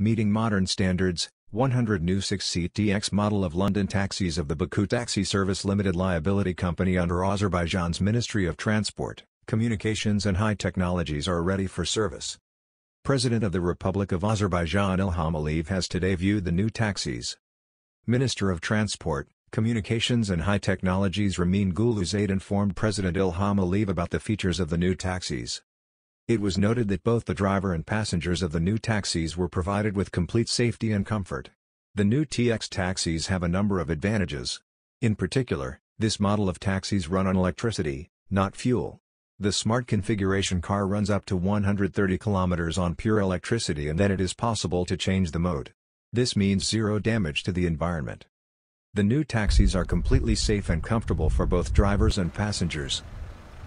meeting modern standards, 100 new 6-seat DX model of London taxis of the Baku Taxi Service Limited Liability Company under Azerbaijan's Ministry of Transport, Communications and High Technologies are ready for service. President of the Republic of Azerbaijan Ilham Aliyev has today viewed the new taxis. Minister of Transport, Communications and High Technologies Ramin Guluzade informed President Ilham Aliyev about the features of the new taxis. It was noted that both the driver and passengers of the new taxis were provided with complete safety and comfort. The new TX taxis have a number of advantages. In particular, this model of taxis run on electricity, not fuel. The smart configuration car runs up to 130 km on pure electricity and then it is possible to change the mode. This means zero damage to the environment. The new taxis are completely safe and comfortable for both drivers and passengers,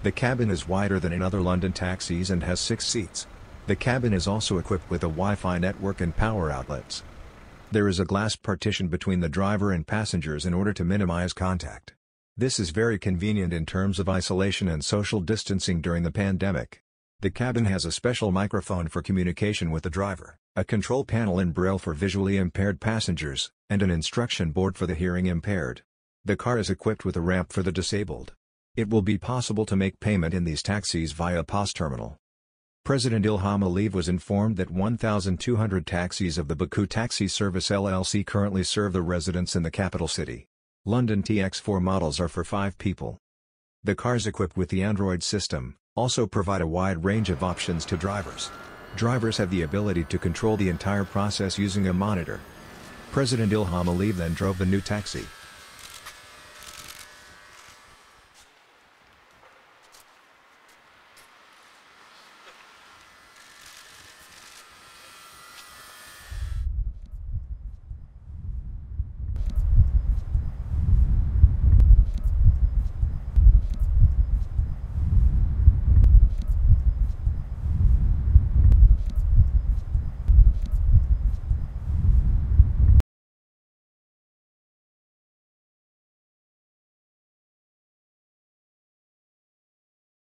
the cabin is wider than in other London taxis and has six seats. The cabin is also equipped with a Wi-Fi network and power outlets. There is a glass partition between the driver and passengers in order to minimize contact. This is very convenient in terms of isolation and social distancing during the pandemic. The cabin has a special microphone for communication with the driver, a control panel in braille for visually impaired passengers, and an instruction board for the hearing impaired. The car is equipped with a ramp for the disabled. It will be possible to make payment in these taxis via POS terminal. President Ilham Aliyev was informed that 1,200 taxis of the Baku Taxi Service LLC currently serve the residents in the capital city. London TX4 models are for five people. The cars equipped with the Android system also provide a wide range of options to drivers. Drivers have the ability to control the entire process using a monitor. President Ilham Aliyev then drove the new taxi.